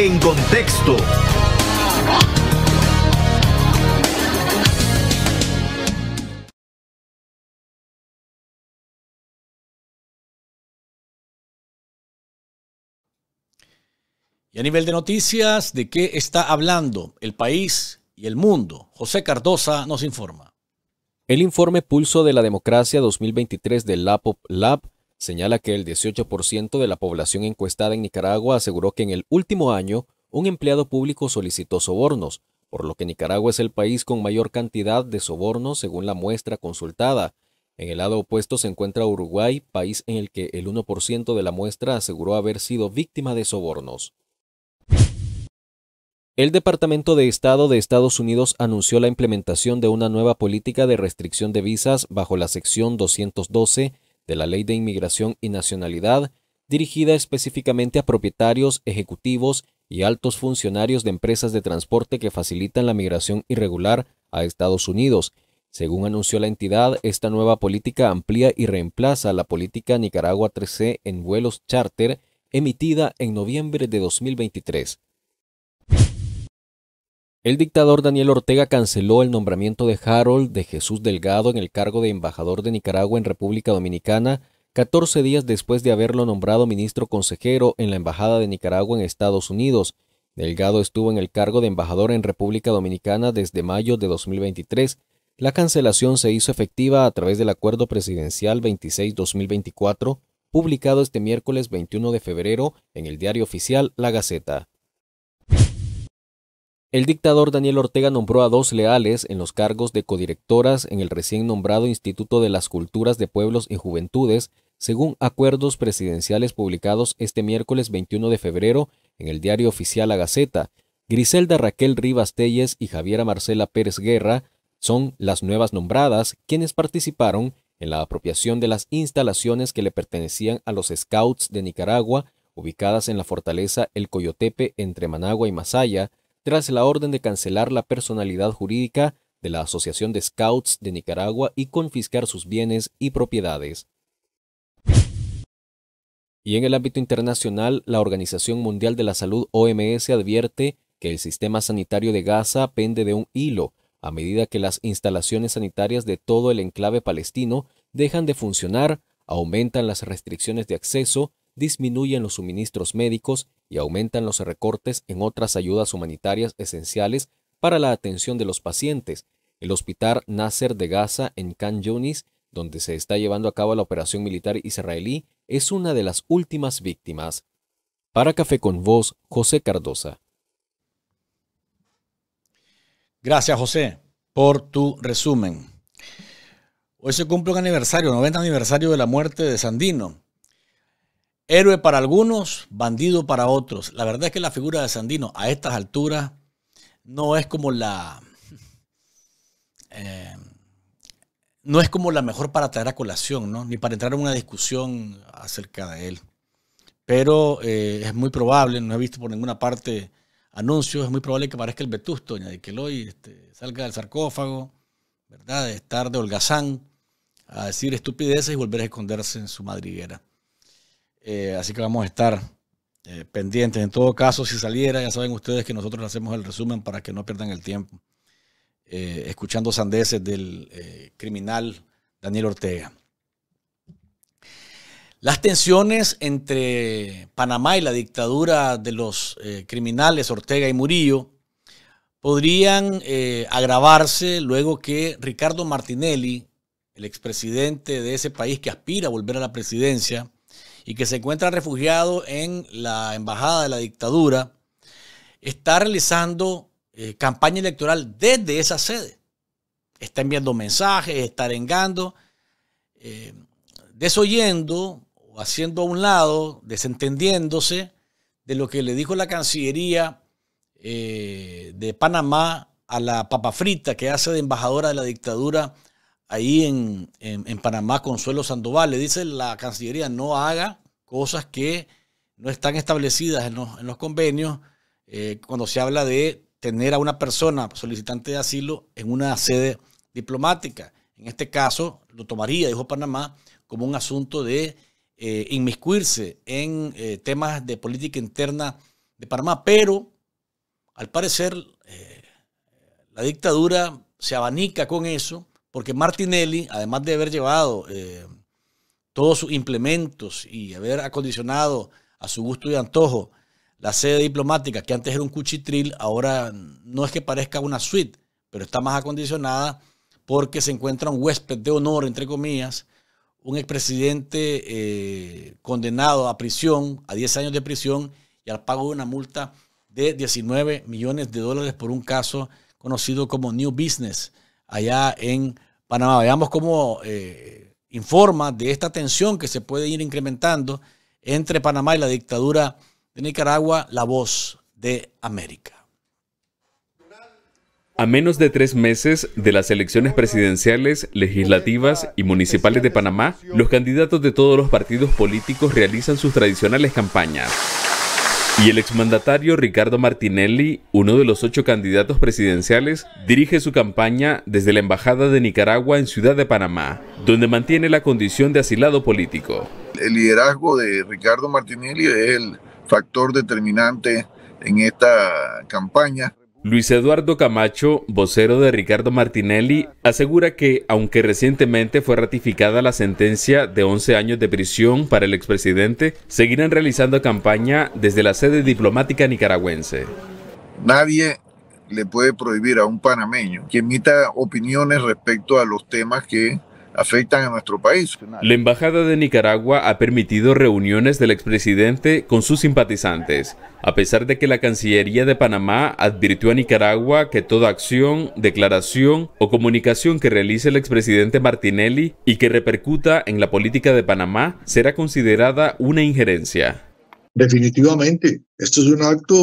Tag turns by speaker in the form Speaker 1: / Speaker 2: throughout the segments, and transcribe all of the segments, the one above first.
Speaker 1: En contexto.
Speaker 2: Y a nivel de noticias, ¿de qué está hablando el país y el mundo? José Cardosa nos informa.
Speaker 1: El informe Pulso de la Democracia 2023 del LAPOP Lab señala que el 18% de la población encuestada en Nicaragua aseguró que en el último año un empleado público solicitó sobornos, por lo que Nicaragua es el país con mayor cantidad de sobornos según la muestra consultada. En el lado opuesto se encuentra Uruguay, país en el que el 1% de la muestra aseguró haber sido víctima de sobornos. El Departamento de Estado de Estados Unidos anunció la implementación de una nueva política de restricción de visas bajo la sección 212 de la Ley de Inmigración y Nacionalidad, dirigida específicamente a propietarios, ejecutivos y altos funcionarios de empresas de transporte que facilitan la migración irregular a Estados Unidos. Según anunció la entidad, esta nueva política amplía y reemplaza la política Nicaragua 3C en vuelos charter emitida en noviembre de 2023. El dictador Daniel Ortega canceló el nombramiento de Harold de Jesús Delgado en el cargo de embajador de Nicaragua en República Dominicana 14 días después de haberlo nombrado ministro consejero en la Embajada de Nicaragua en Estados Unidos. Delgado estuvo en el cargo de embajador en República Dominicana desde mayo de 2023. La cancelación se hizo efectiva a través del Acuerdo Presidencial 26-2024, publicado este miércoles 21 de febrero en el diario oficial La Gaceta. El dictador Daniel Ortega nombró a dos leales en los cargos de codirectoras en el recién nombrado Instituto de las Culturas de Pueblos y Juventudes, según acuerdos presidenciales publicados este miércoles 21 de febrero en el diario oficial La Gaceta. Griselda Raquel Rivas Telles y Javiera Marcela Pérez Guerra son las nuevas nombradas quienes participaron en la apropiación de las instalaciones que le pertenecían a los Scouts de Nicaragua, ubicadas en la fortaleza El Coyotepe entre Managua y Masaya, tras la orden de cancelar la personalidad jurídica de la Asociación de Scouts de Nicaragua y confiscar sus bienes y propiedades. Y en el ámbito internacional, la Organización Mundial de la Salud OMS advierte que el sistema sanitario de Gaza pende de un hilo a medida que las instalaciones sanitarias de todo el enclave palestino dejan de funcionar, aumentan las restricciones de acceso disminuyen los suministros médicos y aumentan los recortes en otras ayudas humanitarias esenciales para la atención de los pacientes. El hospital Nasser de Gaza en Khan Yunis, donde se está llevando a cabo la operación militar israelí, es una de las últimas víctimas. Para Café con Voz, José Cardosa.
Speaker 2: Gracias, José,
Speaker 1: por tu resumen.
Speaker 2: Hoy se cumple un aniversario, 90 aniversario de la muerte de Sandino. Héroe para algunos, bandido para otros. La verdad es que la figura de Sandino a estas alturas no es como la. Eh, no es como la mejor para traer a colación, ¿no? Ni para entrar en una discusión acerca de él. Pero eh, es muy probable, no he visto por ninguna parte anuncios, es muy probable que parezca el vetusto, de que hoy este, salga del sarcófago, ¿verdad? De estar de holgazán a decir estupideces y volver a esconderse en su madriguera. Eh, así que vamos a estar eh, pendientes. En todo caso, si saliera, ya saben ustedes que nosotros hacemos el resumen para que no pierdan el tiempo. Eh, escuchando sandeces del criminal Daniel Ortega. Las tensiones entre Panamá y la dictadura de los criminales Ortega y Murillo podrían agravarse luego que Ricardo Martinelli, el expresidente de ese país que aspira a volver a la presidencia, y que se encuentra refugiado en la embajada de la dictadura, está realizando eh, campaña electoral desde esa sede. Está enviando mensajes, está arengando, eh, desoyendo o haciendo a un lado, desentendiéndose de lo que le dijo la Cancillería eh, de Panamá a la papa frita que hace de embajadora de la dictadura ahí en, Panamá, Consuelo Sandoval, le dice la Cancillería no haga cosas que no están establecidas en los, convenios eh, cuando se habla de tener a una persona solicitante de asilo en una sede diplomática. En este caso, lo tomaría, dijo Panamá, como un asunto de eh, inmiscuirse en eh, temas de política interna de Panamá, pero al parecer la dictadura se abanica con eso porque Martinelli, además de haber llevado eh, todos sus implementos y haber acondicionado a su gusto y antojo la sede diplomática, que antes era un cuchitril, ahora no es que parezca una suite, pero está más acondicionada porque se encuentra un huésped de honor, entre comillas, un expresidente eh, condenado a prisión, a 10 años de prisión y al pago de una multa de 19 millones de dólares por un caso conocido como New Business allá en Panamá. Veamos cómo eh, informa de esta tensión que se puede ir incrementando entre Panamá y la dictadura de Nicaragua, la voz de América.
Speaker 3: A menos de tres meses de las elecciones presidenciales, legislativas y municipales de Panamá, los candidatos de todos los partidos políticos realizan sus tradicionales campañas. Y el exmandatario Ricardo Martinelli, uno de los ocho candidatos presidenciales, dirige su campaña desde la Embajada de Nicaragua en Ciudad de Panamá, donde mantiene la condición de asilado político. El
Speaker 4: liderazgo de Ricardo Martinelli es el factor determinante en esta campaña.
Speaker 3: Luis Eduardo Camacho, vocero de Ricardo Martinelli, asegura que, aunque recientemente fue ratificada la sentencia de 11 años de prisión para el expresidente, seguirán realizando campaña desde la sede diplomática nicaragüense.
Speaker 4: Nadie le puede prohibir a un panameño que emita opiniones respecto a los temas
Speaker 3: que afectan a nuestro país. La Embajada de Nicaragua ha permitido reuniones del expresidente con sus simpatizantes, a pesar de que la Cancillería de Panamá advirtió a Nicaragua que toda acción, declaración o comunicación que realice el expresidente Martinelli y que repercuta en la política de Panamá será considerada una injerencia.
Speaker 4: Definitivamente, esto es un acto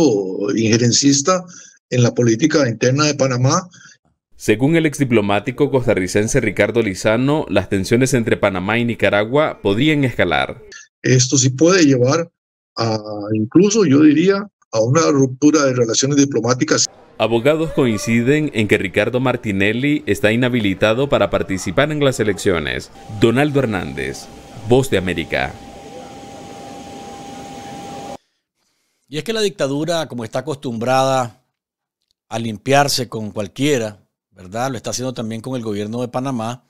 Speaker 3: injerencista en la política interna de Panamá según el exdiplomático costarricense Ricardo Lizano, las tensiones entre Panamá y Nicaragua podrían escalar.
Speaker 4: Esto sí puede llevar a, incluso yo diría, a una ruptura de relaciones
Speaker 3: diplomáticas. Abogados coinciden en que Ricardo Martinelli está inhabilitado para participar en las elecciones. Donaldo Hernández, Voz de América.
Speaker 2: Y es que la dictadura, como está acostumbrada a limpiarse con cualquiera, ¿verdad? Lo está haciendo también con el gobierno de Panamá,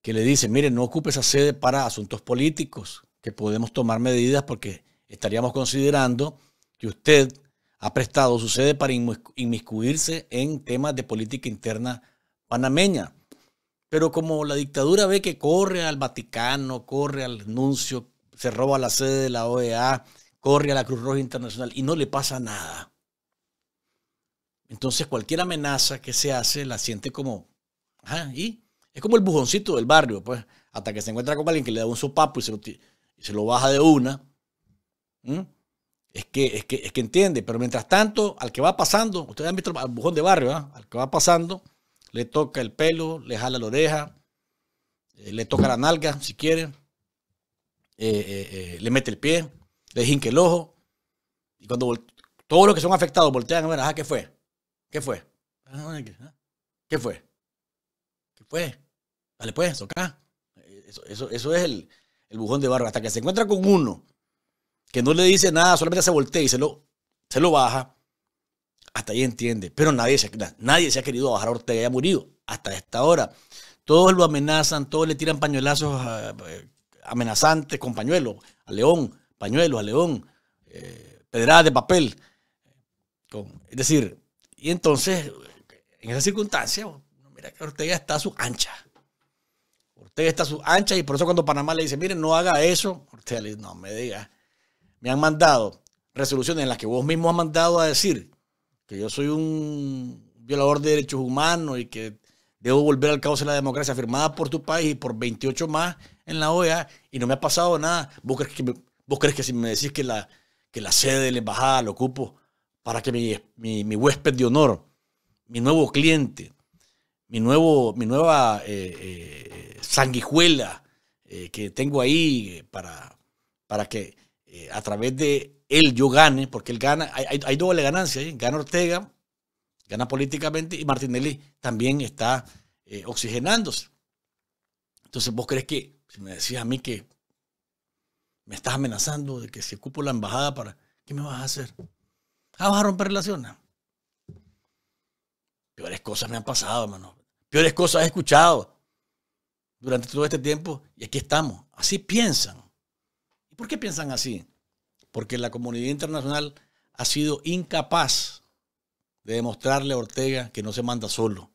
Speaker 2: que le dice, mire, no ocupe esa sede para asuntos políticos, que podemos tomar medidas porque estaríamos considerando que usted ha prestado su sede para inmiscuirse en temas de política interna panameña. Pero como la dictadura ve que corre al Vaticano, corre al Nuncio, se roba la sede de la OEA, corre a la Cruz Roja Internacional y no le pasa nada. Entonces cualquier amenaza que se hace la siente como, ajá, y es como el bujoncito del barrio, pues, hasta que se encuentra con alguien que le da un sopapo y se lo, se lo baja de una. Es que, es, que, es que entiende, pero mientras tanto, al que va pasando, ustedes han visto al bujón de barrio, ¿ah? al que va pasando, le toca el pelo, le jala la oreja, eh, le toca la nalga, si quiere, eh, eh, le mete el pie, le hinque el ojo, y cuando todos los que son afectados voltean a ver, ajá, ¿qué fue? ¿Qué fue? Ah, ah. ¿Qué fue? ¿Qué fue? Dale pues, tocar? Eh, eso, es el, bujón de barro. Hasta que se encuentra con uno que no le dice nada, solamente se voltea y se lo, se lo baja. Hasta ahí entiende. Pero nadie se, nadie se ha querido bajar a Ortega y ha murido hasta esta hora. Todos lo amenazan, todos le tiran pañuelazos eh, amenazantes con pañuelos a León, pañuelos a León, eh, pedradas de papel. Con, es decir, y entonces, en esa circunstancia, mira que Ortega está a su ancha. Ortega está a su ancha y por eso cuando Panamá le dice, miren, no haga eso, Ortega le dice, no me diga, me han mandado resoluciones en las que vos mismo has mandado a decir que yo soy un violador de derechos humanos y que debo volver al caos de la democracia firmada por tu país y por 28 más en la OEA y no me ha pasado nada. ¿Vos crees que, que si me decís que la, que la sede de la embajada lo ocupo, para que mi, mi, huésped de honor, mi nuevo cliente, mi, nuevo, mi nueva eh, eh, sanguijuela eh, que tengo ahí para, para que a través de él yo gane, porque él gana, hay, doble ganancia, gana Ortega, gana políticamente y Martinelli también está oxigenándose. Entonces vos crees que, si me decís a mí que me estás amenazando de que se ocupo la embajada para, ¿qué me vas a hacer? Ah, a romper relaciones. Peores cosas me han pasado, hermano. Peores cosas he escuchado durante todo este tiempo y aquí estamos. Así piensan. ¿Y por qué piensan así? Porque la comunidad internacional ha sido incapaz de demostrarle a Ortega que no se manda solo.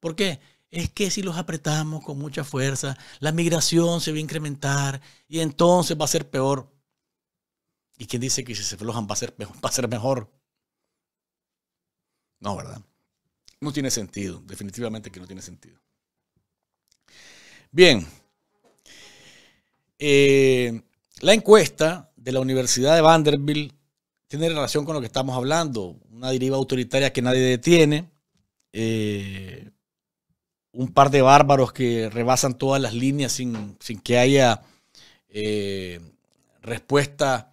Speaker 2: ¿Por qué? Es que si los apretamos con mucha fuerza, la migración se va a incrementar y entonces va a ser peor. ¿Y quién dice que si se aflojan va a ser, va a ser mejor? No, ¿verdad? No tiene sentido, definitivamente que no tiene sentido. Bien, eh, la encuesta de la Universidad de Vanderbilt tiene relación con lo que estamos hablando, una deriva autoritaria que nadie detiene, eh, un par de bárbaros que rebasan todas las líneas sin, que haya eh, respuesta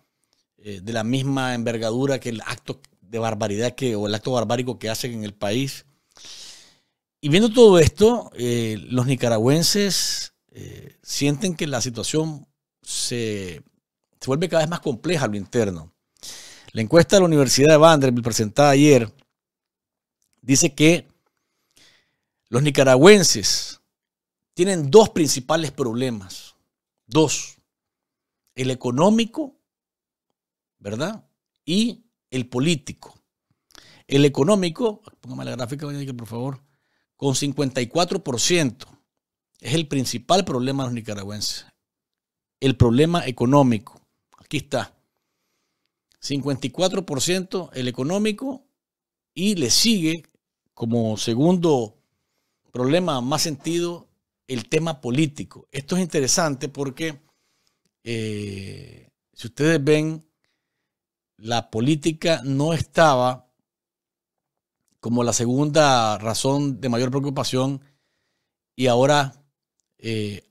Speaker 2: de la misma envergadura que el acto de barbaridad que, o el acto barbárico que hacen en el país. Y viendo todo esto, eh, los nicaragüenses eh, sienten que la situación se, vuelve cada vez más compleja a lo interno. La encuesta de la Universidad de Vanderbilt presentada ayer dice que los nicaragüenses tienen dos principales problemas. Dos. El económico, ¿verdad? Y el político. El económico, póngame la gráfica, por favor, con 54%, es el principal problema de los nicaragüenses. El problema económico. Aquí está. 54% el económico y le sigue como segundo problema más sentido el tema político. Esto es interesante porque eh, si ustedes ven la política no estaba como la segunda razón de mayor preocupación y ahora eh,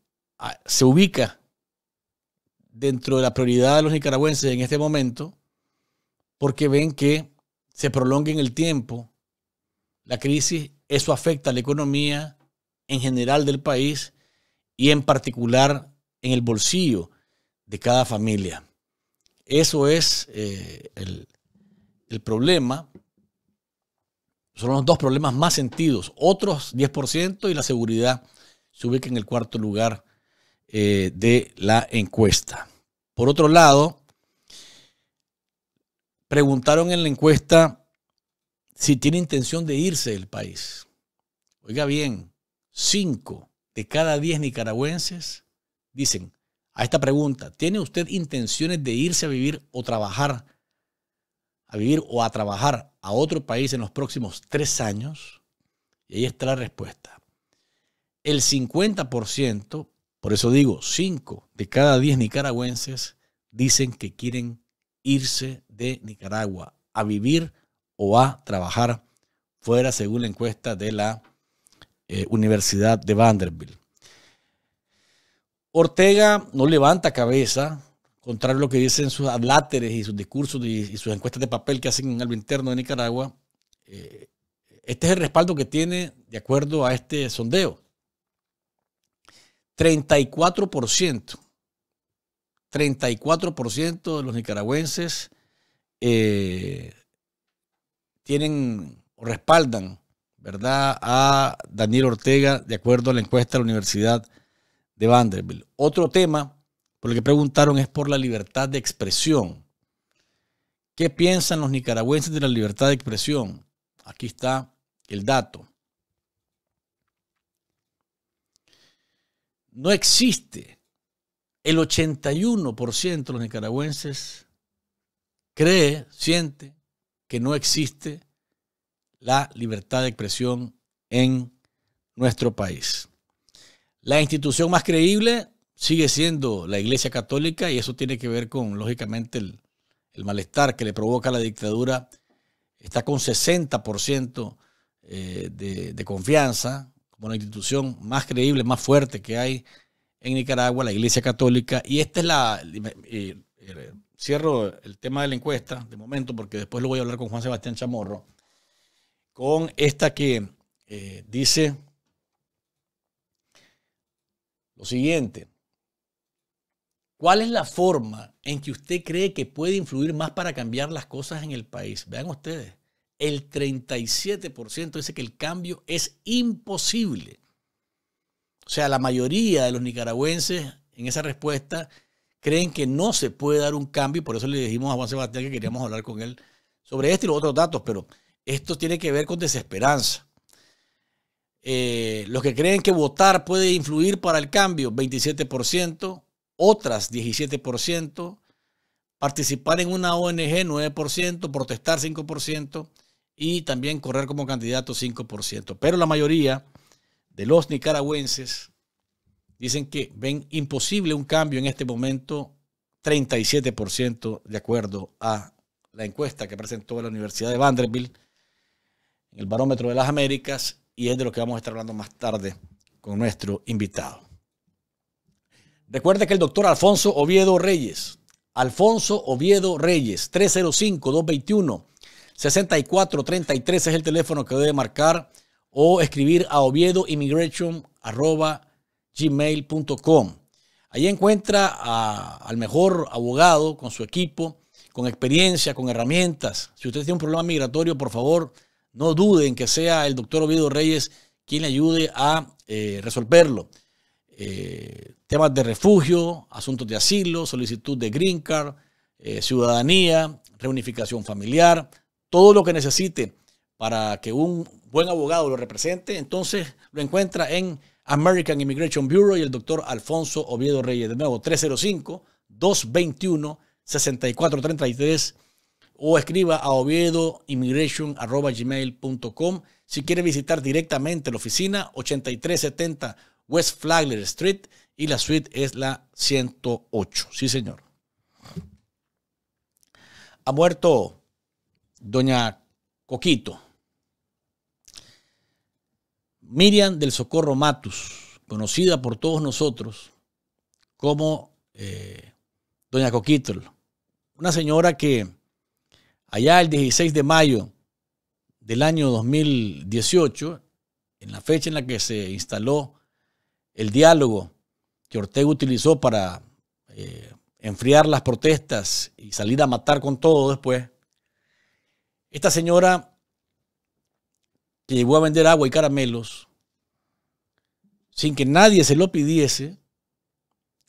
Speaker 2: se ubica dentro de la prioridad de los nicaragüenses en este momento porque ven que se prolonga en el tiempo la crisis, eso afecta a la economía en general del país y en particular en el bolsillo de cada familia. Eso es eh, el, problema. Son los dos problemas más sentidos. Otros 10% y la seguridad sube ubica en el cuarto lugar eh, de la encuesta. Por otro lado, preguntaron en la encuesta si tiene intención de irse del país. Oiga bien, 5 de cada 10 nicaragüenses dicen, a esta pregunta. ¿Tiene usted intenciones de irse a vivir o trabajar, a vivir o a trabajar a otro país en los próximos tres años? Y ahí está la respuesta. El 50%, por eso digo, 5 de cada 10 nicaragüenses dicen que quieren irse de Nicaragua a vivir o a trabajar fuera, según la encuesta de la eh, Universidad de Vanderbilt. Ortega no levanta cabeza, contrario a lo que dicen sus adláteres y sus discursos y, sus encuestas de papel que hacen en algo interno de Nicaragua. Eh, este es el respaldo que tiene de acuerdo a este sondeo. 34%, 34% de los nicaragüenses eh, tienen o respaldan, ¿verdad?, a Daniel Ortega de acuerdo a la encuesta de la Universidad de Vanderbilt. Otro tema por el que preguntaron es por la libertad de expresión. ¿Qué piensan los nicaragüenses de la libertad de expresión? Aquí está el dato. No existe. El 81% de los nicaragüenses cree, siente que no existe la libertad de expresión en nuestro país. La institución más creíble sigue siendo la Iglesia Católica y eso tiene que ver con, lógicamente, el, malestar que le provoca la dictadura. Está con 60% eh, de, de confianza como la institución más creíble, más fuerte que hay en Nicaragua, la Iglesia Católica. Y esta es la... Eh, cierro el tema de la encuesta de momento porque después lo voy a hablar con Juan Sebastián Chamorro, con esta que eh, dice lo siguiente, ¿cuál es la forma en que usted cree que puede influir más para cambiar las cosas en el país? Vean ustedes, el 37% dice que el cambio es imposible. O sea, la mayoría de los nicaragüenses en esa respuesta creen que no se puede dar un cambio y por eso le dijimos a Juan Sebastián que queríamos hablar con él sobre esto y los otros datos, pero esto tiene que ver con desesperanza. Eh, los que creen que votar puede influir para el cambio, 27%, otras 17%, participar en una ONG 9%, protestar 5% y también correr como candidato 5%. Pero la mayoría de los nicaragüenses dicen que ven imposible un cambio en este momento, 37% de acuerdo a la encuesta que presentó la Universidad de Vanderbilt en el barómetro de las Américas y es de lo que vamos a estar hablando más tarde con nuestro invitado. Recuerde que el doctor Alfonso Oviedo Reyes, Alfonso Oviedo Reyes, 305-221-6433 es el teléfono que debe marcar o escribir a oviedoimmigration.gmail.com. Ahí encuentra al mejor abogado con su equipo, con experiencia, con herramientas. Si usted tiene un problema migratorio, por favor, no duden que sea el doctor Oviedo Reyes quien le ayude a eh, resolverlo. Eh, temas de refugio, asuntos de asilo, solicitud de green card, eh, ciudadanía, reunificación familiar, todo lo que necesite para que un buen abogado lo represente, entonces lo encuentra en American Immigration Bureau y el doctor Alfonso Oviedo Reyes. De nuevo, 305-221-6433 o escriba a oviedoimmigration.com. Si quiere visitar directamente la oficina, 8370 West Flagler Street y la suite es la 108. Sí, señor. Ha muerto doña Coquito. Miriam del Socorro Matus, conocida por todos nosotros como eh, doña Coquito, una señora que Allá el 16 de mayo del año 2018, en la fecha en la que se instaló el diálogo que Ortega utilizó para eh, enfriar las protestas y salir a matar con todo después, esta señora que llegó a vender agua y caramelos sin que nadie se lo pidiese,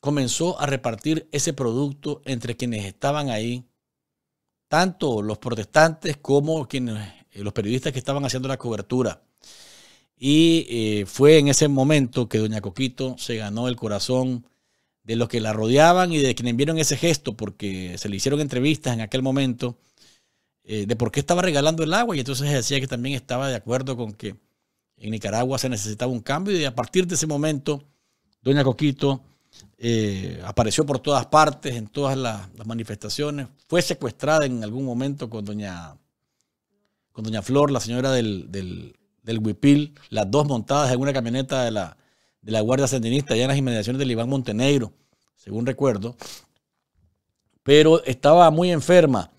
Speaker 2: comenzó a repartir ese producto entre quienes estaban ahí tanto los protestantes como quienes, eh, los periodistas que estaban haciendo la cobertura. Y eh, fue en ese momento que doña Coquito se ganó el corazón de los que la rodeaban y de quienes vieron ese gesto, porque se le hicieron entrevistas en aquel momento eh, de por qué estaba regalando el agua y entonces decía que también estaba de acuerdo con que en Nicaragua se necesitaba un cambio y a partir de ese momento, doña Coquito eh, apareció por todas partes, en todas las, manifestaciones, fue secuestrada en algún momento con doña, con doña Flor, la señora del, del, Huipil, las dos montadas en una camioneta de la, de la Guardia Sandinista, allá en las inmediaciones del Iván Montenegro, según recuerdo, pero estaba muy enferma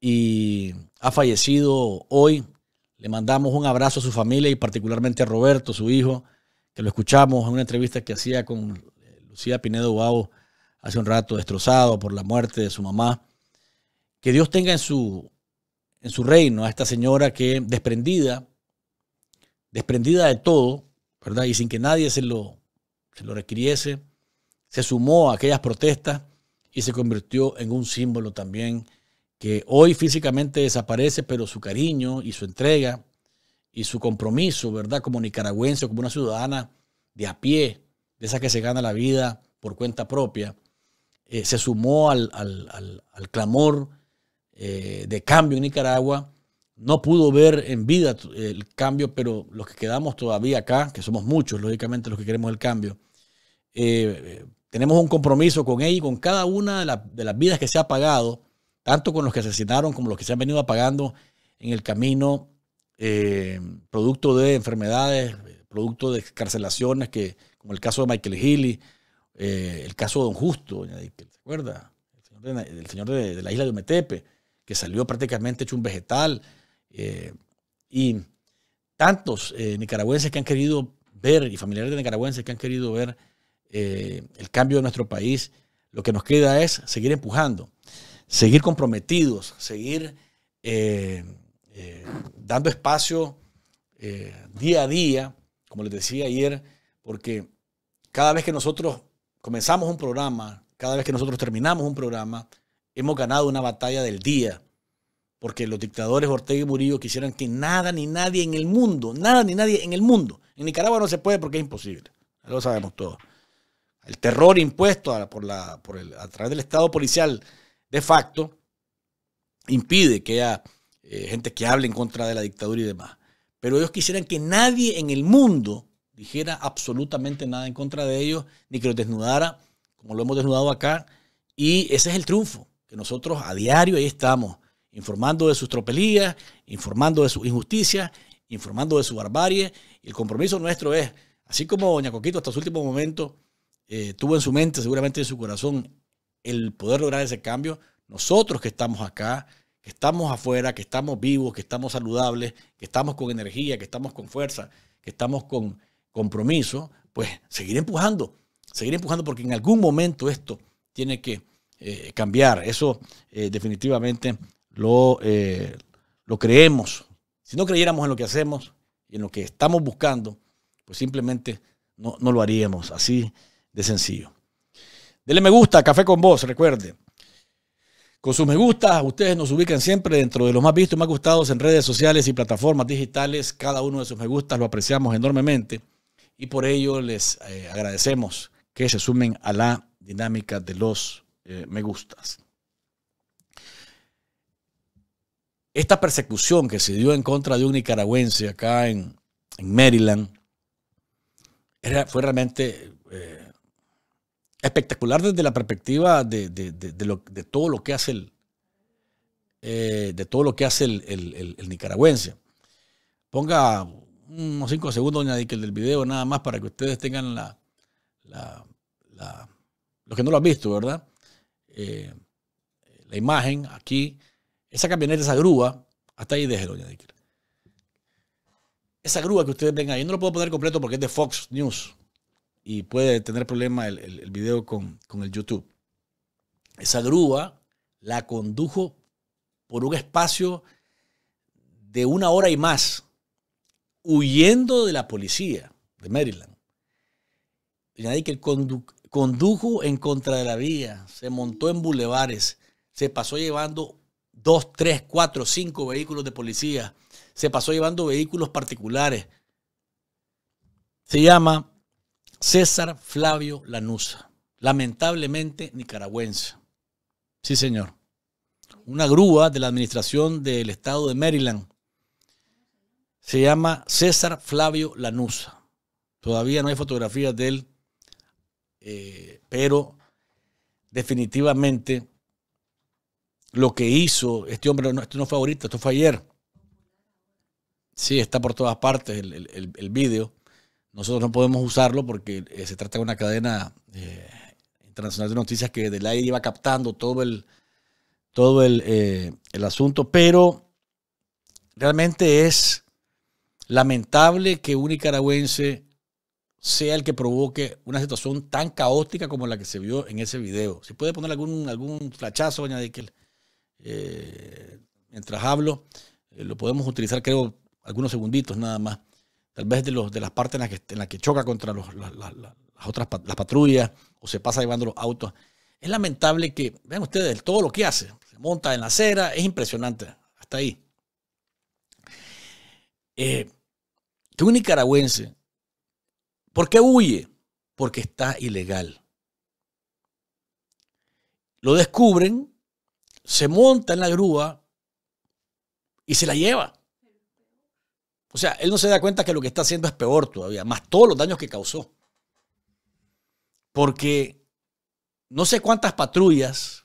Speaker 2: y ha fallecido hoy. Le mandamos un abrazo a su familia y particularmente a Roberto, su hijo, que lo escuchamos en una entrevista que hacía con Lucía Pinedo Bau hace un rato, destrozado por la muerte de su mamá. Que Dios tenga en su, en su reino a esta señora que desprendida, desprendida de todo, ¿verdad? Y sin que nadie se lo, se lo requiriese, se sumó a aquellas protestas y se convirtió en un símbolo también que hoy físicamente desaparece, pero su cariño y su entrega y su compromiso, ¿verdad? Como nicaragüense, como una ciudadana de a pie, de esa que se gana la vida por cuenta propia, eh, se sumó al, clamor eh, de cambio en Nicaragua. No pudo ver en vida el cambio, pero los que quedamos todavía acá, que somos muchos, lógicamente los que queremos el cambio, eh, tenemos un compromiso con ella y con cada una de, las vidas que se ha pagado, tanto con los que asesinaron como los que se han venido apagando en el camino, producto de enfermedades, producto de excarcelaciones que, como el caso de Michael Healy, eh, el caso de Don Justo, ¿se acuerda? El señor, de, la isla de Ometepe, que salió prácticamente hecho un vegetal, eh, y tantos eh, nicaragüenses que han querido ver, y familiares de nicaragüenses que han querido ver el cambio de nuestro país, lo que nos queda es seguir empujando, seguir comprometidos, seguir dando espacio día a día, como les decía ayer, porque cada vez que nosotros comenzamos un programa, cada vez que nosotros terminamos un programa, hemos ganado una batalla del día. Porque los dictadores Ortega y Murillo quisieran que nada ni nadie en el mundo, nada ni nadie en el mundo, en Nicaragua no se puede porque es imposible. Lo sabemos todos. El terror impuesto a, por la, por el, a través del Estado policial de facto impide que haya eh, gente que hable en contra de la dictadura y demás. Pero ellos quisieran que nadie en el mundo dijera absolutamente nada en contra de ellos, ni que los desnudara, como lo hemos desnudado acá. Y ese es el triunfo, que nosotros a diario ahí estamos, informando de sus tropelías, informando de sus injusticias, informando de su barbarie. Y el compromiso nuestro es, así como Doña Coquito hasta su último momento eh, tuvo en su mente, seguramente en su corazón, el poder lograr ese cambio, nosotros que estamos acá, que estamos afuera, que estamos vivos, que estamos saludables, que estamos con energía, que estamos con fuerza, que estamos con compromiso, pues seguir empujando, seguir empujando porque en algún momento esto tiene que eh, cambiar. Eso eh, definitivamente lo, eh, lo creemos. Si no creyéramos en lo que hacemos y en lo que estamos buscando, pues simplemente no, lo haríamos. Así de sencillo. Dele me gusta Café con Vos, recuerde. Con sus me gusta ustedes nos ubican siempre dentro de los más vistos y más gustados en redes sociales y plataformas digitales. Cada uno de sus me gustas lo apreciamos enormemente y por ello les eh, agradecemos que se sumen a la dinámica de los eh, me gustas. Esta persecución que se dio en contra de un nicaragüense acá en, Maryland fue realmente eh, espectacular desde la perspectiva de, todo lo que hace el, de todo lo que hace el nicaragüense. Ponga unos 5 segundos, doña el del video, nada más para que ustedes tengan la. la, los que no lo han visto, ¿verdad? Eh, la imagen aquí. Esa camioneta, esa grúa, hasta ahí déjelo, doña Diquel. Esa grúa que ustedes ven ahí, no lo puedo poner completo porque es de Fox News y puede tener problemas el, el, video con, con, el YouTube. Esa grúa la condujo por un espacio de una hora y más huyendo de la policía de Maryland. Nadie que condujo en contra de la vía, se montó en bulevares, se pasó llevando dos, tres, cuatro, cinco vehículos de policía, se pasó llevando vehículos particulares. Se llama César Flavio Lanusa, lamentablemente nicaragüense. Sí, señor. Una grúa de la administración del estado de Maryland se llama César Flavio Lanusa. Todavía no hay fotografías de él, eh, pero definitivamente lo que hizo este hombre, no, esto no fue ahorita, esto fue ayer. Sí, está por todas partes el, el, video. Nosotros no podemos usarlo porque eh, se trata de una cadena eh, internacional de noticias que del aire iba captando todo el, todo el, el asunto, pero realmente es Lamentable que un nicaragüense sea el que provoque una situación tan caótica como la que se vio en ese video. Si puede poner algún, algún flachazo, doña que eh, mientras hablo, eh, lo podemos utilizar, creo, algunos segunditos nada más. Tal vez de, los, de las partes en las que, la que choca contra las otras las patrullas o se pasa llevando los autos. Es lamentable que, vean ustedes, todo lo que hace, se monta en la acera, es impresionante, hasta ahí. Eh, un nicaragüense. ¿Por qué huye? Porque está ilegal. Lo descubren, se monta en la grúa y se la lleva. O sea, él no se da cuenta que lo que está haciendo es peor todavía, más todos los daños que causó. Porque no sé cuántas patrullas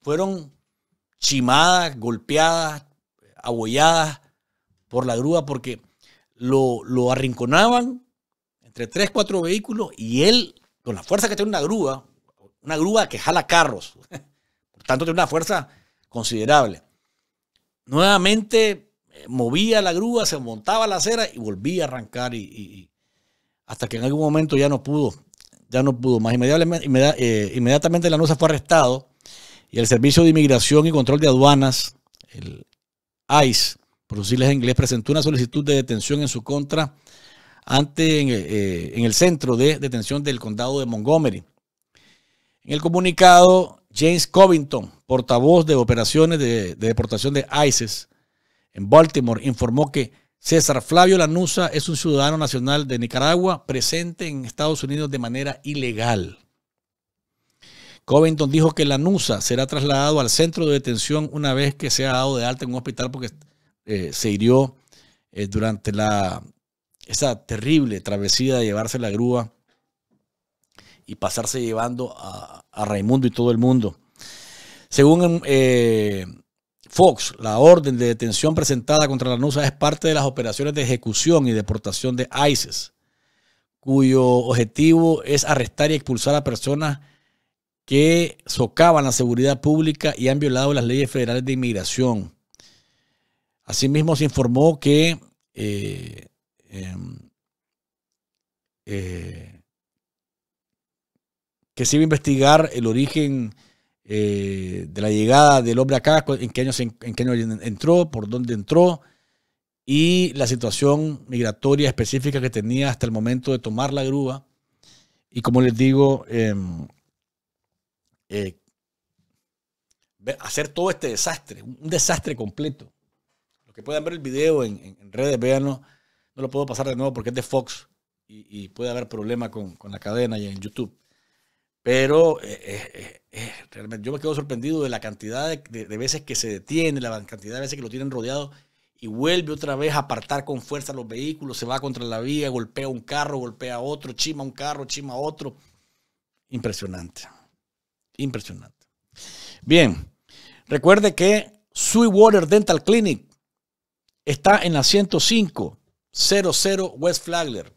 Speaker 2: fueron chimadas, golpeadas, abolladas por la grúa, porque lo, arrinconaban entre tres, cuatro vehículos y él, con la fuerza que tiene una grúa, una grúa que jala carros, por tanto tiene una fuerza considerable. Nuevamente eh, movía la grúa, se montaba la acera y volvía a arrancar y, hasta que en algún momento ya no pudo, ya no pudo más. Eh, inmediatamente, inmediatamente NUSA fue arrestado y el Servicio de Inmigración y Control de Aduanas, el ICE, por decirles inglés, presentó una solicitud de detención en su contra ante eh, eh, en, el centro de detención del condado de Montgomery. En el comunicado, James Covington, portavoz de operaciones de, de deportación de ISIS en Baltimore, informó que César Flavio Lanusa es un ciudadano nacional de Nicaragua presente en Estados Unidos de manera ilegal. Covington dijo que Lanusa será trasladado al centro de detención una vez que sea dado de alta en un hospital porque eh, se hirió eh, durante la, esa terrible travesía de llevarse la grúa y pasarse llevando a, Raimundo y todo el mundo. Según eh, Fox, la orden de detención presentada contra la NUSA es parte de las operaciones de ejecución y deportación de ISIS, cuyo objetivo es arrestar y expulsar a personas que socavan la seguridad pública y han violado las leyes federales de inmigración Asimismo, se informó que eh, em, eh, que se iba a investigar el origen eh, de la llegada del hombre acá, en en qué año entró, por dónde entró y la situación migratoria específica que tenía hasta el momento de tomar la grúa. Y como les digo, em, hacer todo este desastre, un desastre completo que puedan ver el video en, redes, véanlo. No lo puedo pasar de nuevo porque es de Fox y, puede haber problema con, la cadena y en YouTube. Pero eh, eh, eh, realmente yo me quedo sorprendido de la cantidad de, de, veces que se detiene, la cantidad de veces que lo tienen rodeado y vuelve otra vez a apartar con fuerza los vehículos, se va contra la vía, golpea un carro, golpea otro, chima un carro, chima otro. Impresionante. Impresionante. Bien, recuerde que Sweetwater Dental Clinic Está en la 105 00 West Flagler.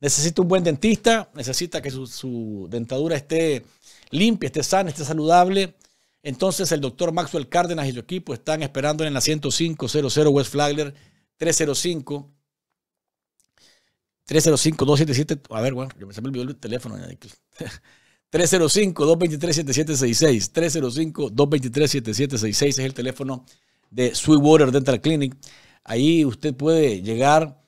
Speaker 2: Necesita un buen dentista, necesita que su, dentadura esté limpia, esté sana, esté saludable. Entonces el doctor Maxwell Cárdenas y su equipo están esperando en la 105 00 West Flagler 305. 305-277, a ver, bueno, yo me olvidó el teléfono. 305-223-7766. 305-223-7766 es el teléfono de Sweetwater Dental Clinic. Ahí usted puede llegar,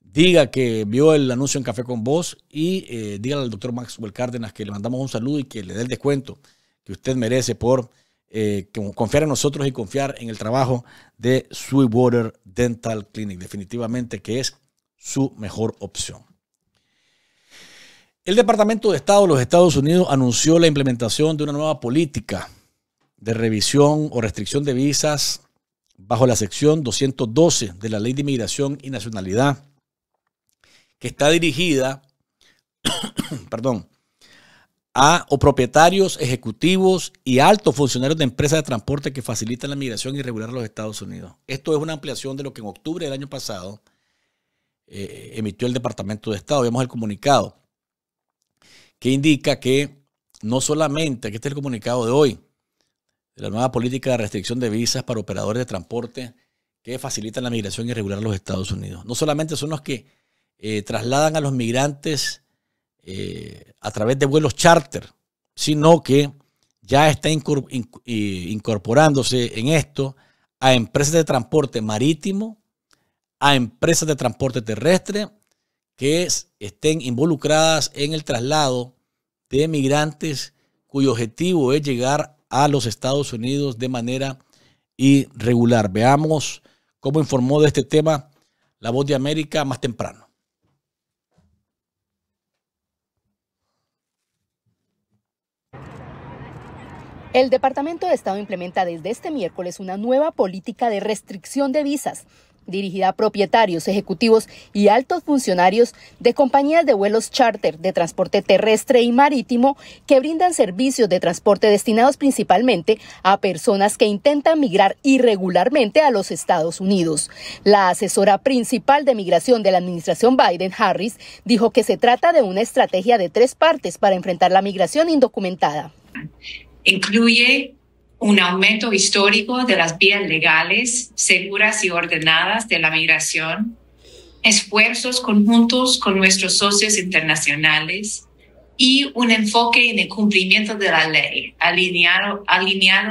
Speaker 2: diga que vio el anuncio en Café con Vos y eh, dígale al doctor Maxwell Cárdenas que le mandamos un saludo y que le dé el descuento que usted merece por eh, confiar en nosotros y confiar en el trabajo de Sweetwater Dental Clinic. Definitivamente que es su mejor opción. El Departamento de Estado de los Estados Unidos anunció la implementación de una nueva política de revisión o restricción de visas bajo la sección 212 de la Ley de Inmigración y Nacionalidad, que está dirigida, perdón, a propietarios, ejecutivos y altos funcionarios de empresas de transporte que facilitan la migración irregular a los Estados Unidos. Esto es una ampliación de lo que en octubre del año pasado eh, emitió el Departamento de Estado. Vemos el comunicado que indica que no solamente, que este el comunicado de hoy, de la nueva política de restricción de visas para operadores de transporte que facilitan la migración irregular a los Estados Unidos. No solamente son los que eh, trasladan a los migrantes eh, a través de vuelos charter, sino que ya está incorporándose en esto a empresas de transporte marítimo, a empresas de transporte terrestre que estén involucradas en el traslado de migrantes cuyo objetivo es llegar a los Estados Unidos de manera irregular. Veamos cómo informó de este tema la voz de América más temprano.
Speaker 5: El Departamento de Estado implementa desde este miércoles una nueva política de restricción de visas dirigida a propietarios, ejecutivos y altos funcionarios de compañías de vuelos charter de transporte terrestre y marítimo que brindan servicios de transporte destinados principalmente a personas que intentan migrar irregularmente a los Estados Unidos. La asesora principal de migración de la administración Biden, Harris, dijo que se trata de una estrategia de tres partes para enfrentar la migración indocumentada. Incluye un aumento histórico de las vías legales, seguras y ordenadas de la migración, esfuerzos conjuntos con nuestros socios internacionales, y un enfoque en el cumplimiento de la ley, alineado,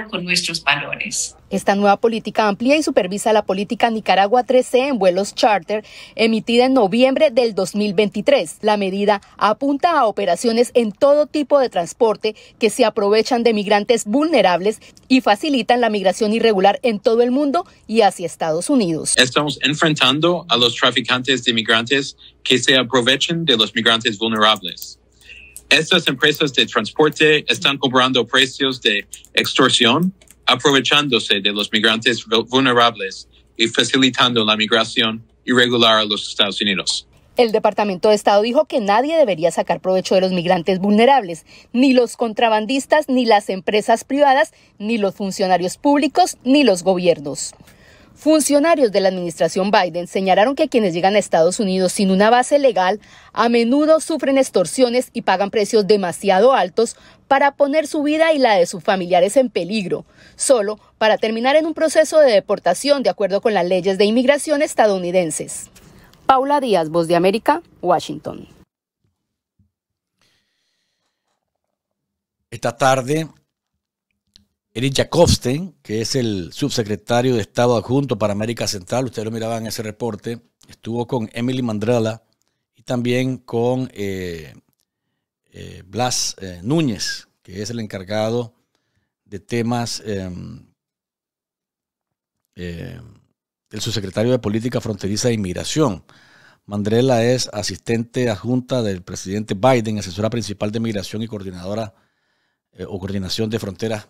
Speaker 5: con nuestros valores. Esta nueva política amplía y supervisa la política Nicaragua 13 en vuelos charter emitida en noviembre del 2023. La medida apunta a operaciones en todo tipo de transporte que se aprovechan de migrantes vulnerables y facilitan la migración irregular en todo el mundo y hacia Estados Unidos.
Speaker 6: Estamos enfrentando a los traficantes de migrantes que se aprovechan de los migrantes vulnerables estas empresas de transporte están cobrando precios de extorsión, aprovechándose de los migrantes vulnerables y facilitando la migración irregular a los Estados Unidos.
Speaker 5: El Departamento de Estado dijo que nadie debería sacar provecho de los migrantes vulnerables, ni los contrabandistas, ni las empresas privadas, ni los funcionarios públicos, ni los gobiernos. Funcionarios de la administración Biden señalaron que quienes llegan a Estados Unidos sin una base legal a menudo sufren extorsiones y pagan precios demasiado altos para poner su vida y la de sus familiares en peligro, solo para terminar en un proceso de deportación de acuerdo con las leyes de inmigración estadounidenses. Paula Díaz, Voz de América, Washington.
Speaker 2: Esta tarde Eric Jacobstein, que es el subsecretario de Estado adjunto para América Central, ustedes lo miraban en ese reporte, estuvo con Emily Mandrella y también con eh, eh, Blas eh, Núñez, que es el encargado de temas, em, el subsecretario de Política Fronteriza e Inmigración. Mandrela es asistente adjunta del presidente Biden, asesora principal de migración y coordinadora o coordinación de fronteras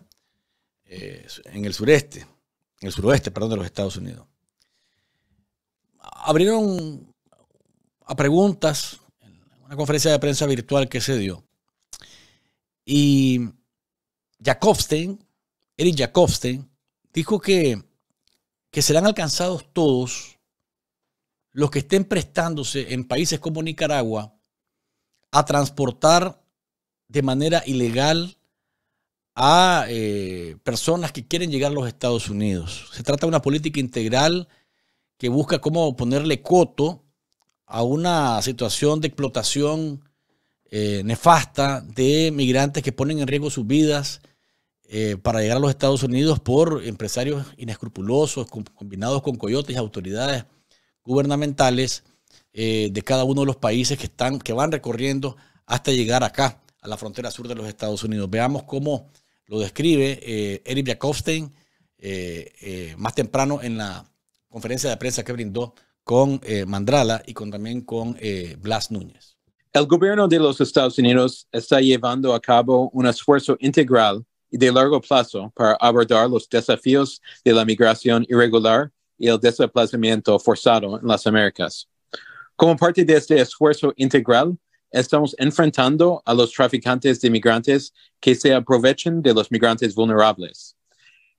Speaker 2: eh, en el sureste, en el suroeste, perdón, de los Estados Unidos. Abrieron a preguntas en una conferencia de prensa virtual que se dio. Y Jacobstein, Eric Jacobstein, dijo que, que serán alcanzados todos los que estén prestándose en países como Nicaragua a transportar de manera ilegal a eh, personas que quieren llegar a los Estados Unidos. Se trata de una política integral que busca cómo ponerle coto a una situación de explotación eh, nefasta de migrantes que ponen en riesgo sus vidas eh, para llegar a los Estados Unidos por empresarios inescrupulosos, combinados con coyotes y autoridades gubernamentales de cada uno de los países que, están, que van recorriendo hasta llegar acá, a la frontera sur de los Estados Unidos. Veamos cómo lo describe eh, Eric eh, eh, más temprano en la conferencia de prensa que brindó con Mandrala y con, también con Blas Núñez.
Speaker 6: El gobierno de los Estados Unidos está llevando a cabo un esfuerzo integral y de largo plazo para abordar los desafíos de la migración irregular y el desplazamiento forzado en las Américas. Como parte de este esfuerzo integral, estamos enfrentando a los traficantes de migrantes que se aprovechan de los migrantes vulnerables.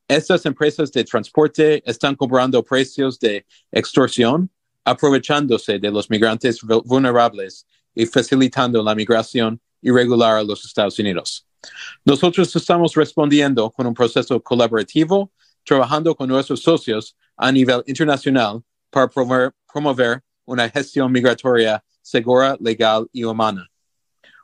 Speaker 6: Estas empresas de transporte están cobrando precios de extorsión, aprovechándose de los migrantes vulnerables y facilitando la migración irregular a los Estados Unidos. Nosotros estamos respondiendo con un proceso colaborativo, trabajando con nuestros socios a nivel internacional para promover una gestión migratoria Segura Legal y Humana.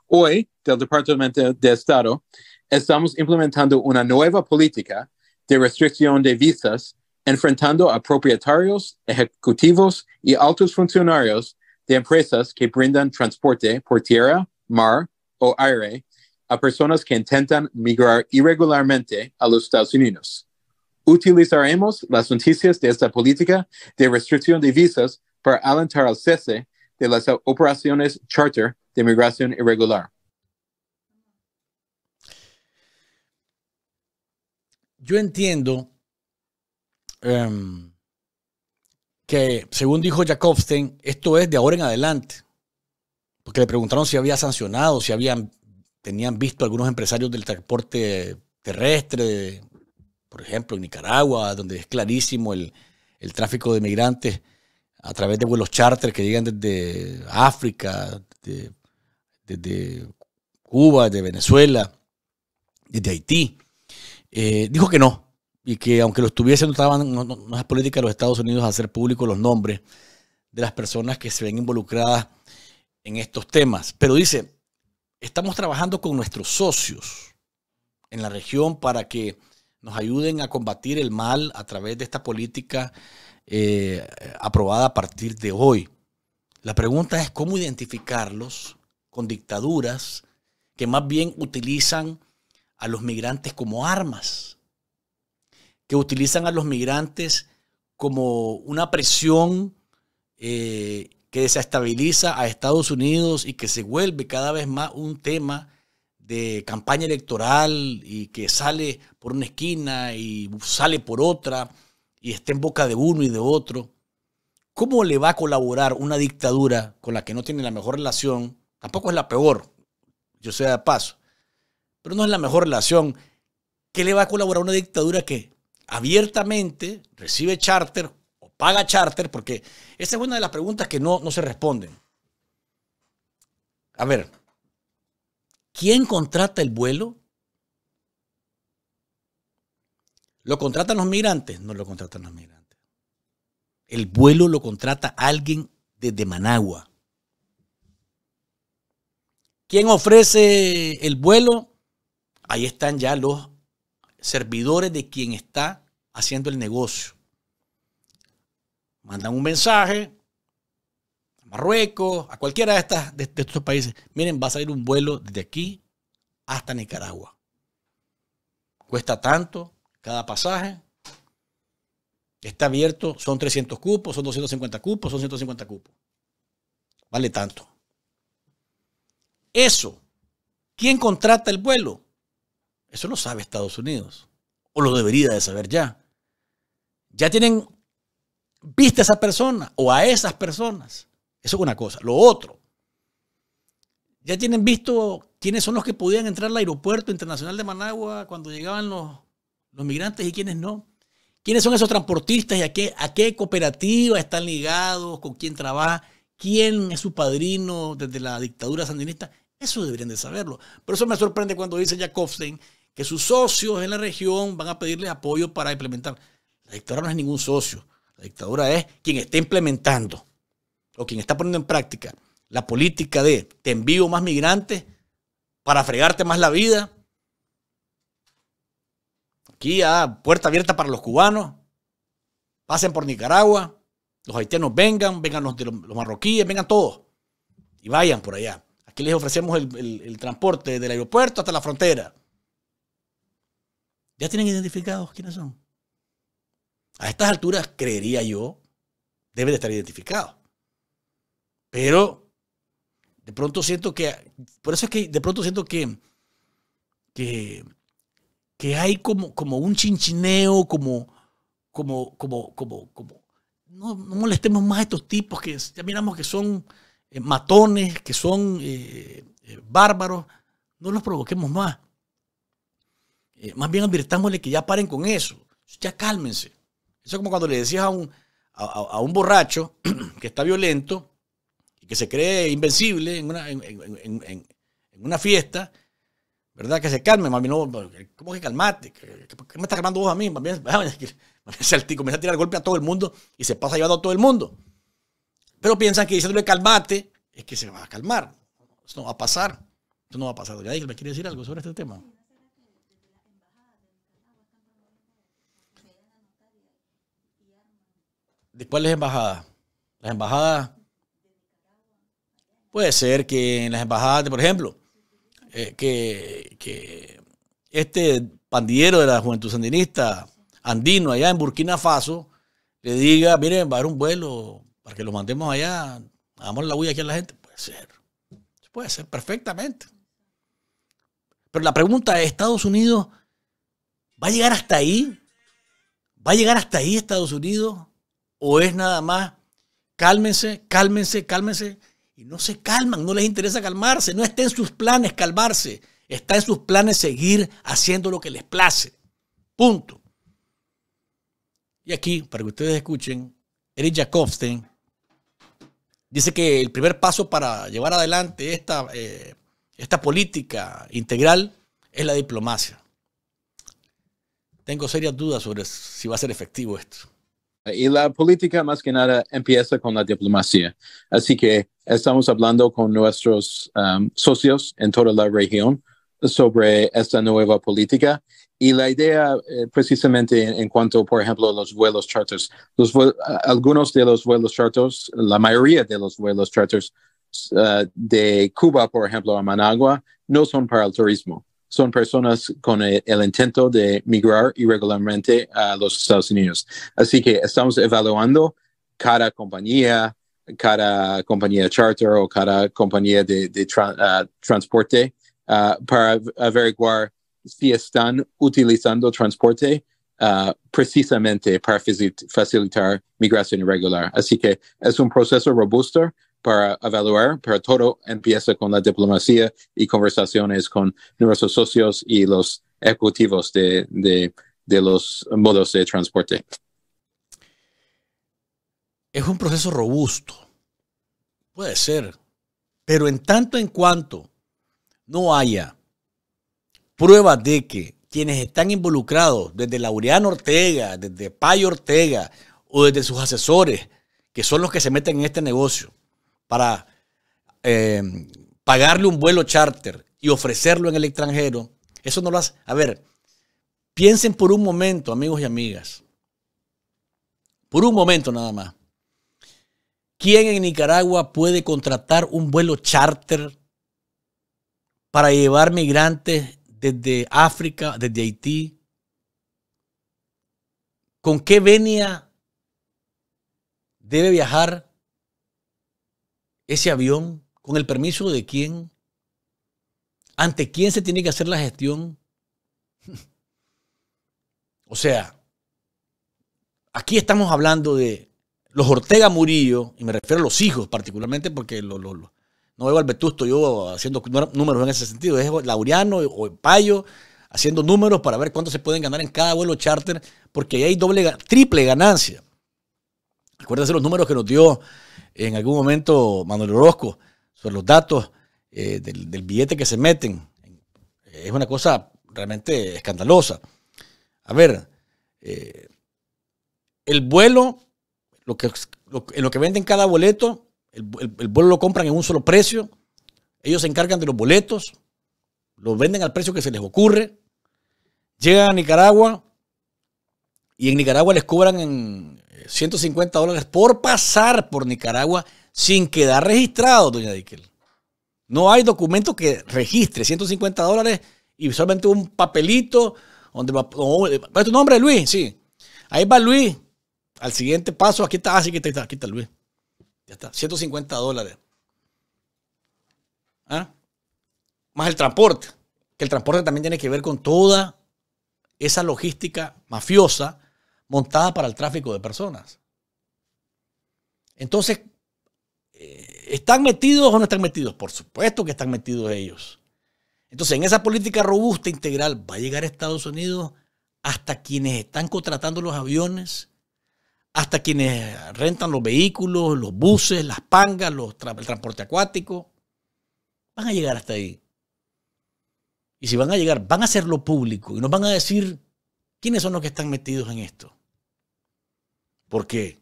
Speaker 6: Hoy, del Departamento de Estado, estamos implementando una nueva política de restricción de visas, enfrentando a propietarios, ejecutivos y altos funcionarios de empresas que brindan transporte por tierra, mar o aire a personas que intentan migrar irregularmente a los Estados Unidos. Utilizaremos las noticias de esta política de restricción de visas para alentar al cese de las eh, operaciones charter de migración irregular.
Speaker 2: Yo entiendo em, que, según dijo Jacobstein, esto es de ahora en adelante, porque le preguntaron si había sancionado, si habían, tenían visto algunos empresarios del transporte terrestre, por ejemplo, en Nicaragua, donde es clarísimo el, el tráfico de migrantes a través de vuelos charter que llegan desde África, desde, Cuba, desde Venezuela, desde Haití. Eh, dijo que no, y que aunque lo estuviese, no, estaban, no, no es política de los Estados Unidos hacer públicos los nombres de las personas que se ven involucradas en estos temas. Pero dice, estamos trabajando con nuestros socios en la región para que nos ayuden a combatir el mal a través de esta política eh, aprobada a partir de hoy. La pregunta es cómo identificarlos con dictaduras que más bien utilizan a los migrantes como armas, que utilizan a los migrantes como una presión eh, que desestabiliza a Estados Unidos y que se vuelve cada vez más un tema de campaña electoral y que sale por una esquina y sale por otra y está en boca de uno y de otro, ¿cómo le va a colaborar una dictadura con la que no tiene la mejor relación? Tampoco es la peor, yo sea de paso, pero no es la mejor relación. ¿Qué le va a colaborar una dictadura que abiertamente recibe charter o paga charter? Porque esa es una de las preguntas que no, no se responden. A ver, ¿quién contrata el vuelo ¿Lo contratan los migrantes? No lo contratan los migrantes. El vuelo lo contrata alguien desde Managua. ¿Quién ofrece el vuelo? Ahí están ya los servidores de quien está haciendo el negocio. Mandan un mensaje a Marruecos, a cualquiera de, estas, estos países. Miren, va a salir un vuelo desde aquí hasta Nicaragua. Cuesta tanto, cada pasaje. Está abierto, son 300 cupos, son 250 cupos, son 150 cupos. Vale tanto. Eso, ¿quién contrata el vuelo? Eso lo sabe Estados Unidos, o lo debería de saber ya. Ya tienen vista a esa persona o a esas personas. Eso es una cosa. Lo otro, ya tienen visto quiénes son los que podían entrar al aeropuerto internacional de Managua cuando llegaban los los migrantes y quiénes no. ¿Quiénes son esos transportistas y a qué, a cooperativa están ligados? ¿Con quién trabaja? ¿Quién es su padrino desde la dictadura sandinista? Eso deberían de saberlo. Por eso me sorprende cuando dice Jakobsen que sus socios en la región van a pedirle apoyo para implementar. La dictadura no es ningún socio. La dictadura es quien está implementando o quien está poniendo en práctica la política de te envío más migrantes para fregarte más la vida, aquí hay puerta abierta para los cubanos, pasen por Nicaragua, los haitianos vengan, vengan los, los marroquíes, vengan todos y vayan por allá. Aquí les ofrecemos el, el, el transporte del aeropuerto hasta la frontera. Ya tienen identificados quiénes son. A estas alturas, creería yo, deben de estar identificado Pero de pronto siento que, por eso es que de pronto siento que, que que hay como, como un chinchineo, como, como, como, como, no, molestemos más a estos tipos que ya miramos que son eh, matones, que son eh, eh, bárbaros, no los provoquemos más. más bien advirtámosle que ya paren con eso, ya cálmense. Eso es como cuando le decías a un, a, un borracho que está violento y que se cree invencible en una, en una fiesta, ¿verdad? Que se calme, mami, no, ¿cómo que calmate? ¿Qué, qué me estás calmando vos a mí? Mami, mami, comienza a tirar golpe a todo el mundo y se pasa llevando a todo el mundo. Pero piensan que diciéndole calmate es que se va a calmar. Eso no va a pasar. Eso no va a pasar. ¿me quiere decir algo sobre este tema? ¿De cuáles embajadas? Las embajadas. Puede ser que en las embajadas, por ejemplo, eh, que, este pandillero de la juventud sandinista andino allá en Burkina Faso le diga, miren, va a haber un vuelo para que lo mandemos allá, hagamos la huella aquí a la gente. Puede ser, puede ser perfectamente. Pero la pregunta es, ¿Estados Unidos va a llegar hasta ahí? ¿Va a llegar hasta ahí Estados Unidos? ¿O es nada más, cálmense, cálmense, cálmense? Y no se calman, no les interesa calmarse, no está en sus planes calmarse, está en sus planes seguir haciendo lo que les place. Punto. Y aquí, para que ustedes escuchen, Eric Jacobstein dice que el primer paso para llevar adelante esta, eh, esta política integral es la diplomacia. Tengo serias dudas sobre si va a ser efectivo esto. Y la política más que nada empieza con la
Speaker 6: diplomacia. Así que estamos hablando con nuestros um, socios en toda la región sobre esta nueva política y la idea eh, precisamente en, cuanto, por ejemplo, a los vuelos charters. Los, algunos de los vuelos charters, la mayoría de los vuelos charters uh, de Cuba, por ejemplo, a Managua, no son para el turismo son personas con eh, el, intento de migrar irregularmente a los Estados Unidos. Así que estamos evaluando cada compañía, cada compañía charter o cada compañía de, ah, transporte ah, para averiguar si están utilizando transporte ah, precisamente para facilitar migración irregular. Así que es un proceso robusto para evaluar, pero todo empieza con la diplomacia y conversaciones con nuestros socios y los ejecutivos de, de los modos de transporte.
Speaker 2: Es un proceso robusto, puede ser, pero en tanto en cuanto no haya pruebas de que quienes están involucrados, desde Laureano Ortega, desde Payo Ortega o desde sus asesores, que son los que se meten en este negocio, para eh, pagarle un vuelo charter y ofrecerlo en el extranjero, eso no lo hace. A ver, piensen por un momento, amigos y amigas. Por un momento nada más. ¿Quién en Nicaragua puede contratar un vuelo charter para llevar migrantes desde África, desde Haití? ¿Con qué venia debe viajar ese avión, con el permiso de quién, ante quién se tiene que hacer la gestión. o sea, aquí estamos hablando de los Ortega Murillo, y me refiero a los hijos particularmente, porque no veo al vetusto yo haciendo números en ese sentido, es Laureano o Payo haciendo números para ver cuánto se pueden ganar en cada vuelo charter, porque ahí hay doble, triple ganancia. Acuérdense los números que nos dio en algún momento Manuel Orozco sobre los datos eh, del, billete que se meten. Es una cosa realmente escandalosa. A ver, eh, el vuelo, lo que, en lo que venden cada boleto, el vuelo lo compran en un solo precio, ellos se encargan de los boletos, los venden al precio que se les ocurre, llegan a Nicaragua, y en Nicaragua les cobran en 150 eh, dólares por pasar por Nicaragua sin quedar registrado, doña Diquel. No hay documento que registre 150 dólares y solamente un papelito donde va, oh, eh, tu nombre, Luis, sí. Ahí va Luis. Al siguiente paso, aquí está, así ah, que está, aquí está Luis. Ya está, 150 dólares. ¿Ah? Más el transporte, que el transporte también tiene que ver con toda esa logística mafiosa montada para el tráfico de personas. Entonces, eh, ¿están metidos o no están metidos? Por supuesto que están metidos ellos. Entonces, en esa política robusta, integral, va a llegar Estados Unidos hasta quienes están contratando los aviones, hasta quienes rentan los vehículos, los buses, las pangas, el transporte acuático. Van a llegar hasta ahí. Y si van a llegar, van a hacerlo público y nos van a decir quiénes son los que están metidos en esto. Porque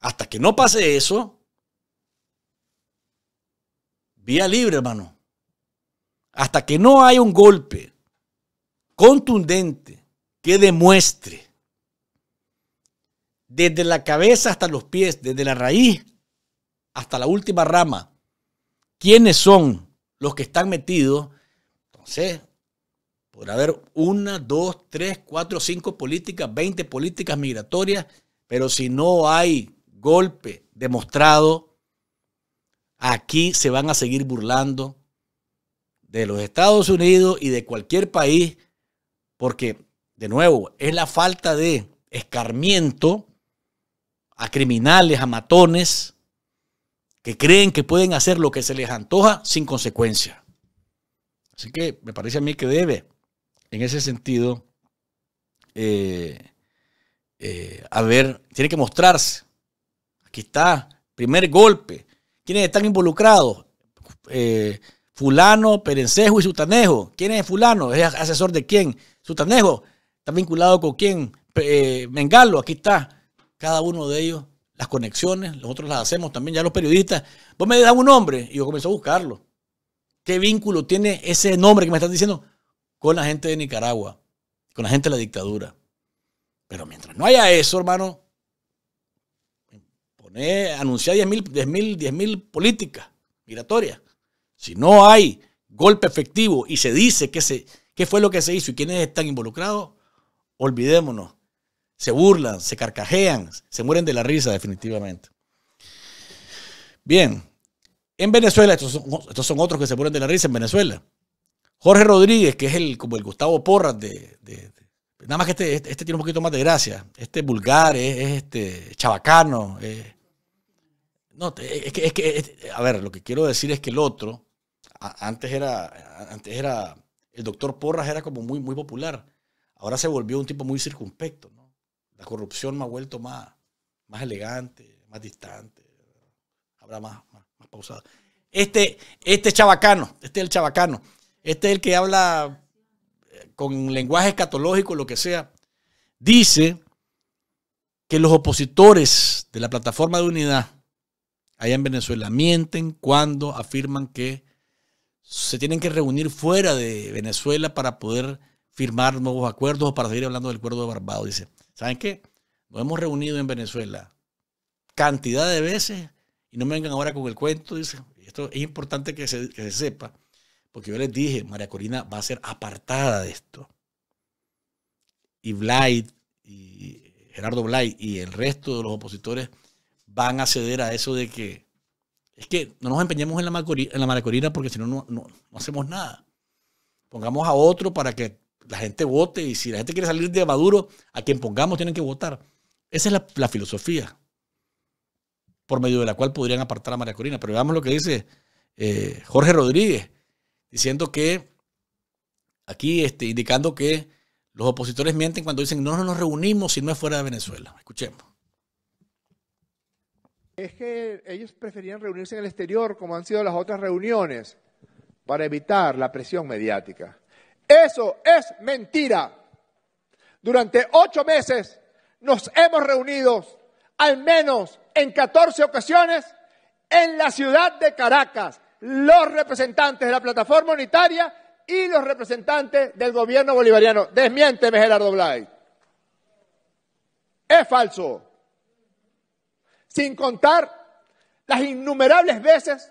Speaker 2: hasta que no pase eso, vía libre, hermano. Hasta que no haya un golpe contundente que demuestre desde la cabeza hasta los pies, desde la raíz hasta la última rama, quiénes son los que están metidos, entonces podrá haber una, dos, tres, cuatro, cinco políticas, veinte políticas migratorias pero si no hay golpe demostrado, aquí se van a seguir burlando de los Estados Unidos y de cualquier país, porque, de nuevo, es la falta de escarmiento a criminales, a matones, que creen que pueden hacer lo que se les antoja sin consecuencia. Así que me parece a mí que debe, en ese sentido, eh, eh, a ver, tiene que mostrarse. Aquí está, primer golpe. ¿Quiénes están involucrados? Eh, fulano, Perencejo y Sutanejo. ¿Quién es Fulano? ¿Es asesor de quién? Sutanejo, ¿está vinculado con quién? Eh, Mengalo, aquí está. Cada uno de ellos, las conexiones, nosotros las hacemos también, ya los periodistas. Vos me das un nombre y yo comienzo a buscarlo. ¿Qué vínculo tiene ese nombre que me están diciendo con la gente de Nicaragua, con la gente de la dictadura? Pero mientras no haya eso, hermano, anunciar 10.000 mil, políticas migratorias. Si no hay golpe efectivo y se dice qué fue lo que se hizo y quiénes están involucrados, olvidémonos. Se burlan, se carcajean, se mueren de la risa definitivamente. Bien, en Venezuela, estos son, otros que se mueren de la risa en Venezuela. Jorge Rodríguez, que es el, como el Gustavo Porras de Nada más que este, este, este, tiene un poquito más de gracia. Este vulgar, es, este chabacano. Es, no, es que, es que a ver, lo que quiero decir es que el otro, antes era, antes era, el doctor Porras era como muy, muy popular. Ahora se volvió un tipo muy circunspecto. ¿no? La corrupción me ha vuelto más, más elegante, más distante. Habrá más, pausado. Este, este chabacano, este es el chabacano. Este es el que habla con lenguaje escatológico, lo que sea, dice que los opositores de la plataforma de unidad allá en Venezuela mienten cuando afirman que se tienen que reunir fuera de Venezuela para poder firmar nuevos acuerdos o para seguir hablando del acuerdo de Barbados. Dice, ¿saben qué? Nos hemos reunido en Venezuela cantidad de veces y no me vengan ahora con el cuento. Dice, esto es importante que se, que se sepa porque yo les dije, María Corina va a ser apartada de esto. Y Blight, y Gerardo Blight y el resto de los opositores van a ceder a eso de que es que no nos empeñemos en la, María Corina porque si no, no, no hacemos nada. Pongamos a otro para que la gente vote y si la gente quiere salir de Maduro, a quien pongamos tienen que votar. Esa es la, filosofía por medio de la cual podrían apartar a María Corina. Pero veamos lo que dice eh, Jorge Rodríguez diciendo que, aquí este, indicando que los opositores mienten cuando dicen no, no nos reunimos si no es fuera de Venezuela. Escuchemos.
Speaker 4: Es que ellos preferían reunirse en el exterior, como han sido las otras reuniones, para evitar la presión mediática. Eso es mentira. Durante ocho meses nos hemos reunido al menos en catorce ocasiones en la ciudad de Caracas, los representantes de la plataforma unitaria y los representantes del gobierno bolivariano. Desmiénteme, Gerardo Blay. Es falso. Sin contar las innumerables veces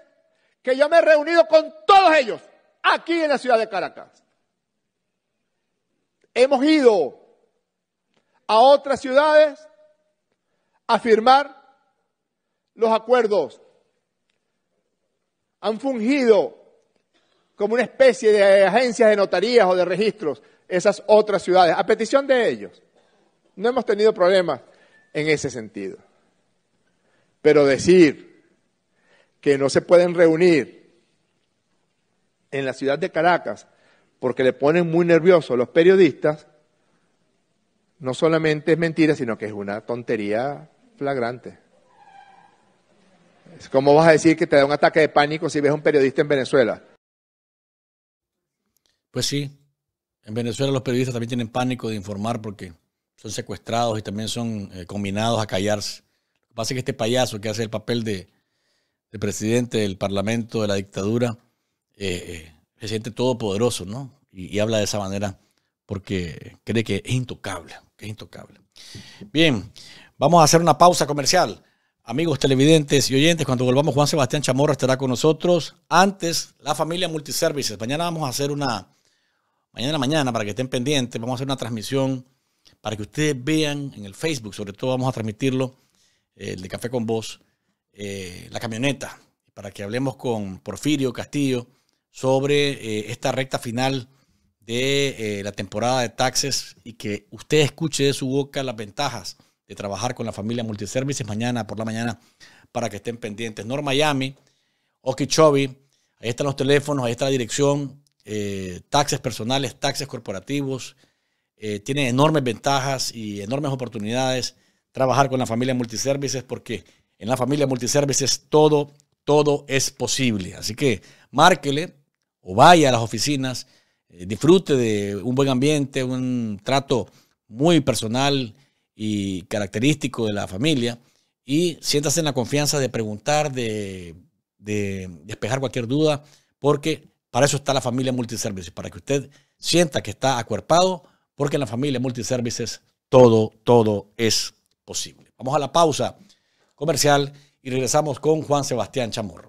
Speaker 4: que yo me he reunido con todos ellos aquí en la ciudad de Caracas. Hemos ido a otras ciudades a firmar los acuerdos han fungido como una especie de agencias de notarías o de registros esas otras ciudades, a petición de ellos. No hemos tenido problemas en ese sentido. Pero decir que no se pueden reunir en la ciudad de Caracas porque le ponen muy nerviosos los periodistas, no solamente es mentira, sino que es una tontería flagrante. ¿Cómo vas a decir que te da un ataque de pánico si ves a un periodista en Venezuela?
Speaker 2: Pues sí. En Venezuela los periodistas también tienen pánico de informar porque son secuestrados y también son eh, combinados a callarse. Lo que pasa es que este payaso que hace el papel de, presidente del parlamento, de la dictadura, eh, eh, se siente todopoderoso, ¿no? Y, y, habla de esa manera porque cree que es intocable, que es intocable. Bien, vamos a hacer una pausa comercial. Amigos televidentes y oyentes, cuando volvamos, Juan Sebastián Chamorro estará con nosotros. Antes, la familia Multiservices. Mañana vamos a hacer una, mañana, mañana, para que estén pendientes, vamos a hacer una transmisión para que ustedes vean en el Facebook, sobre todo vamos a transmitirlo, eh, el de Café con Voz, eh, la camioneta, para que hablemos con Porfirio Castillo sobre eh, esta recta final de la temporada de taxes y que usted escuche de su boca las ventajas de trabajar con la familia Multiservices mañana por la mañana para que estén pendientes. North Miami, Okeechobee, ahí están los teléfonos, ahí está la dirección, eh, taxes personales, taxes corporativos. Eh, tiene enormes ventajas y enormes oportunidades trabajar con la familia Multiservices porque en la familia Multiservices todo, todo es posible. Así que márquele o vaya a las oficinas, eh, disfrute de un buen ambiente, un trato muy personal y característico de la familia. Y siéntase en la confianza de preguntar, de, de despejar cualquier duda, porque para eso está la familia Multiservices, para que usted sienta que está acuerpado, porque en la familia Multiservices todo, todo es posible. Vamos a la pausa comercial y regresamos con Juan Sebastián Chamorro.